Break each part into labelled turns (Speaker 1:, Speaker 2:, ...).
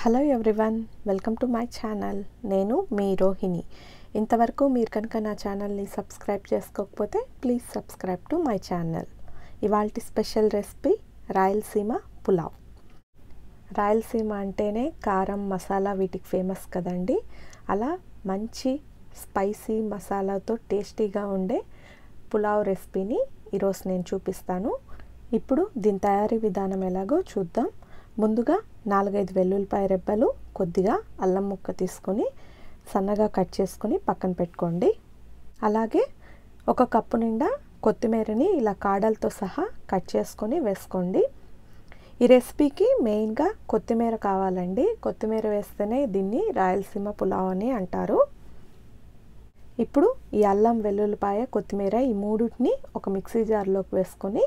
Speaker 1: hello everyone welcome to my channel నేను మీ రోహిణి ఇంతవరకు మీరు కనుక నా ఛానల్ని సబ్స్క్రైబ్ చేసుకోకపోతే please subscribe to my channel ఇవాళ స్పెషల్ రెసిపీ రాయలసీమ పులావ్ రాయలసీమ అంటేనే కారం మసాలా వీటికి ఫేమస్ కదండి అలా మంచి స్పైసీ మసాలాతో టేస్టీగా ఉండే పులావ్ రెసిపీని ఈరోజు నేను చూపిస్తాను ఇప్పుడు దీని తయారీ విధానం ఎలాగో చూద్దాం ముందుగా నాలుగైదు వెల్లుల్లిపాయ రెబ్బలు కొద్దిగా అల్లం ముక్క తీసుకొని సన్నగా కట్ చేసుకుని పక్కన పెట్టుకోండి అలాగే ఒక కప్పు నిండా కొత్తిమీరని ఇలా కాడలతో సహా కట్ చేసుకొని వేసుకోండి ఈ రెసిపీకి మెయిన్గా కొత్తిమీర కావాలండి కొత్తిమీర వేస్తేనే దీన్ని రాయలసీమ పులావ్ అని అంటారు ఇప్పుడు ఈ అల్లం వెల్లుల్లిపాయ కొత్తిమీర ఈ మూడుని ఒక మిక్సీ జార్లోకి వేసుకొని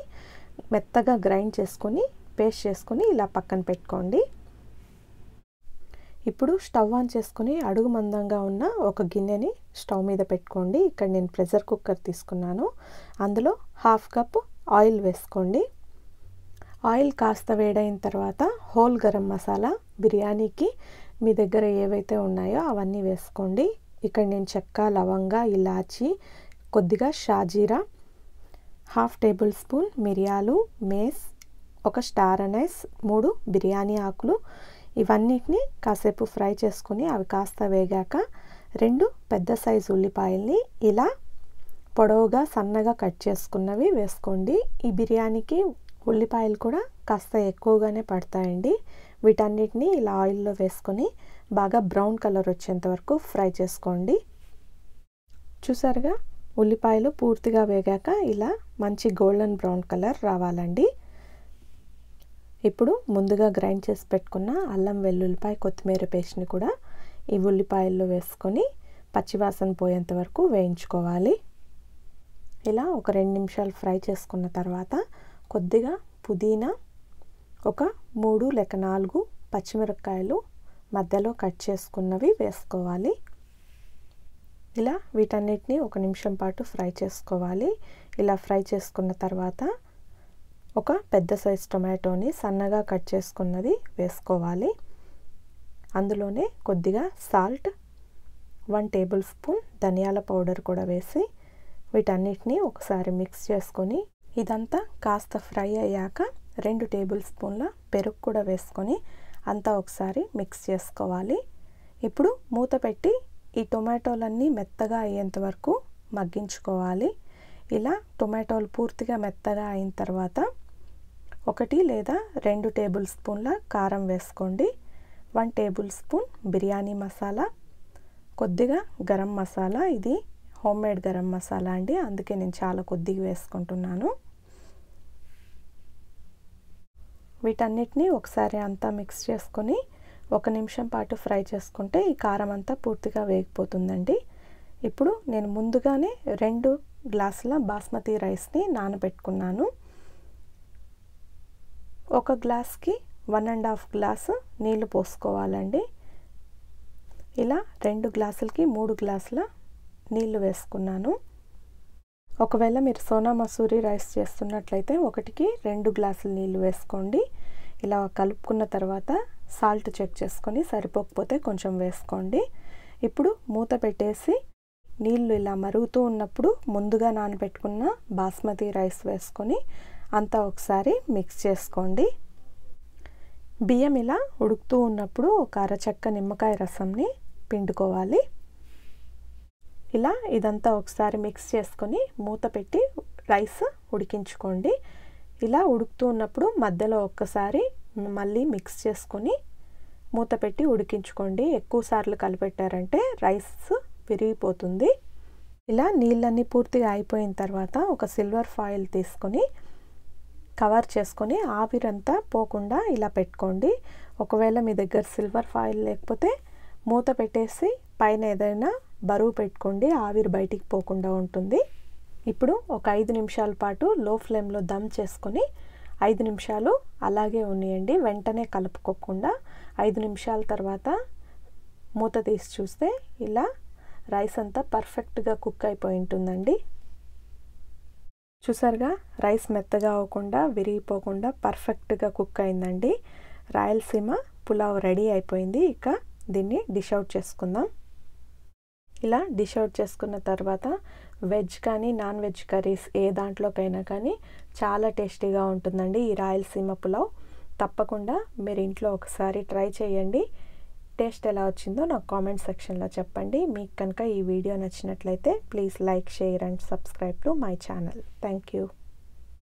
Speaker 1: మెత్తగా గ్రైండ్ చేసుకొని పేస్ట్ చేసుకుని ఇలా పక్కన పెట్టుకోండి ఇప్పుడు స్టవ్ ఆన్ చేసుకుని అడుగు మందంగా ఉన్న ఒక గిన్నెని స్టవ్ మీద పెట్టుకోండి ఇక్కడ నేను ప్రెషర్ కుక్కర్ తీసుకున్నాను అందులో హాఫ్ కప్ ఆయిల్ వేసుకోండి ఆయిల్ కాస్త వేడైన తర్వాత హోల్ గరం మసాలా బిర్యానీకి మీ దగ్గర ఏవైతే ఉన్నాయో అవన్నీ వేసుకోండి ఇక్కడ నేను చెక్క లవంగ ఇలాచి కొద్దిగా షాజీరా హాఫ్ టేబుల్ స్పూన్ మిరియాలు మేస్ ఒక స్టార్ అనైస్ మూడు బిర్యానీ ఆకులు ఇవన్నిటిని కాసేపు ఫ్రై చేసుకుని అవి కాస్త వేగాక రెండు పెద్ద సైజు ఉల్లిపాయల్ని ఇలా పొడవుగా సన్నగా కట్ చేసుకున్నవి వేసుకోండి ఈ బిర్యానీకి ఉల్లిపాయలు కూడా కాస్త ఎక్కువగానే పడతాయండి వీటన్నిటిని ఇలా ఆయిల్లో వేసుకొని బాగా బ్రౌన్ కలర్ వచ్చేంత వరకు ఫ్రై చేసుకోండి చూసారుగా ఉల్లిపాయలు పూర్తిగా వేగాక ఇలా మంచి గోల్డెన్ బ్రౌన్ కలర్ రావాలండి ఇప్పుడు ముందుగా గ్రైండ్ చేసి పెట్టుకున్న అల్లం వెల్లుల్లిపాయ కొత్తిమీర పేస్ట్ని కూడా ఈ ఉల్లిపాయల్లో వేసుకొని పచ్చివాసన పోయేంత వరకు వేయించుకోవాలి ఇలా ఒక రెండు నిమిషాలు ఫ్రై చేసుకున్న తర్వాత కొద్దిగా పుదీనా ఒక మూడు లేక నాలుగు పచ్చిమిరపకాయలు మధ్యలో కట్ చేసుకున్నవి వేసుకోవాలి ఇలా వీటన్నిటిని ఒక నిమిషం పాటు ఫ్రై చేసుకోవాలి ఇలా ఫ్రై చేసుకున్న తర్వాత ఒక పెద్ద సైజ్ టొమాటోని సన్నగా కట్ చేసుకున్నది వేసుకోవాలి అందులోనే కొద్దిగా సాల్ట్ వన్ టేబుల్ స్పూన్ ధనియాల పౌడర్ కూడా వేసి వీటన్నిటిని ఒకసారి మిక్స్ చేసుకొని ఇదంతా కాస్త ఫ్రై అయ్యాక రెండు టేబుల్ స్పూన్ల పెరుగు కూడా వేసుకొని అంతా ఒకసారి మిక్స్ చేసుకోవాలి ఇప్పుడు మూత పెట్టి ఈ టొమాటోలన్నీ మెత్తగా అయ్యేంత వరకు మగ్గించుకోవాలి ఇలా టొమాటోలు పూర్తిగా మెత్తగా అయిన తర్వాత ఒకటి లేదా రెండు టేబుల్ స్పూన్ల కారం వేసుకోండి one tablespoon biryani masala కొద్దిగా గరం మసాలా ఇది హోమ్ మేడ్ గరం మసాలా అండి అందుకే నేను చాలా కొద్దిగా వేసుకుంటున్నాను వీటన్నిటినీ ఒకసారి అంతా మిక్స్ చేసుకొని ఒక నిమిషం పాటు ఫ్రై చేసుకుంటే ఈ కారం అంతా పూర్తిగా వేగిపోతుందండి ఇప్పుడు నేను ముందుగానే రెండు గ్లాసుల బాస్మతి రైస్ని నానబెట్టుకున్నాను ఒక గ్లాస్కి వన్ అండ్ హాఫ్ గ్లాసు నీళ్లు పోసుకోవాలండి ఇలా రెండు గ్లాసులకి మూడు గ్లాసుల నీళ్లు వేసుకున్నాను ఒకవేళ మీరు సోనా మసూరి రైస్ చేస్తున్నట్లయితే ఒకటికి రెండు గ్లాసులు నీళ్లు వేసుకోండి ఇలా కలుపుకున్న తర్వాత సాల్ట్ చెక్ చేసుకొని సరిపోకపోతే కొంచెం వేసుకోండి ఇప్పుడు మూత పెట్టేసి నీళ్లు ఇలా మరుగుతూ ఉన్నప్పుడు ముందుగా నానబెట్టుకున్న బాస్మతి రైస్ వేసుకొని అంతా ఒకసారి మిక్స్ చేసుకోండి బియ్యం ఇలా ఉడుకుతూ ఉన్నప్పుడు ఒక అరచక్క నిమ్మకాయ రసంని పిండుకోవాలి ఇలా ఇదంతా ఒకసారి మిక్స్ చేసుకొని మూత పెట్టి రైస్ ఉడికించుకోండి ఇలా ఉడుకుతూ ఉన్నప్పుడు మధ్యలో ఒక్కసారి మళ్ళీ మిక్స్ చేసుకొని మూత పెట్టి ఉడికించుకోండి ఎక్కువసార్లు కలిపెట్టారంటే రైస్ విరిగిపోతుంది ఇలా నీళ్ళన్నీ పూర్తిగా అయిపోయిన తర్వాత ఒక సిల్వర్ ఫాయిల్ తీసుకొని కవర్ చేసుకొని ఆవిరంతా పోకుండా ఇలా పెట్టుకోండి ఒకవేళ మీ దగ్గర సిల్వర్ ఫాయిల్ లేకపోతే మూత పెట్టేసి పైన ఏదైనా బరువు పెట్టుకోండి ఆవిరి బయటికి పోకుండా ఉంటుంది ఇప్పుడు ఒక ఐదు నిమిషాల పాటు లో ఫ్లేమ్లో దమ్ చేసుకొని ఐదు నిమిషాలు అలాగే ఉన్నాయండి వెంటనే కలుపుకోకుండా ఐదు నిమిషాల తర్వాత మూత తీసి చూస్తే ఇలా రైస్ అంతా పర్ఫెక్ట్గా కుక్ అయిపోయి ఉంటుందండి చూసారుగా రైస్ మెత్తగా అవ్వకుండా విరిగిపోకుండా పర్ఫెక్ట్గా కుక్ అయిందండి రాయలసీమ పులావ్ రెడీ అయిపోయింది ఇక దీన్ని డిష్ అవుట్ చేసుకుందాం ఇలా డిష్ అవుట్ చేసుకున్న తర్వాత వెజ్ కానీ నాన్ వెజ్ కర్రీస్ ఏ దాంట్లోకైనా కానీ చాలా టేస్టీగా ఉంటుందండి ఈ రాయలసీమ పులావ్ తప్పకుండా మీరు ఇంట్లో ఒకసారి ట్రై చేయండి టేస్ట్ ఎలా వచ్చిందో నాకు కామెంట్ సెక్షన్లో చెప్పండి మీకు కనుక ఈ వీడియో నచ్చినట్లయితే please like share and subscribe to my channel thank you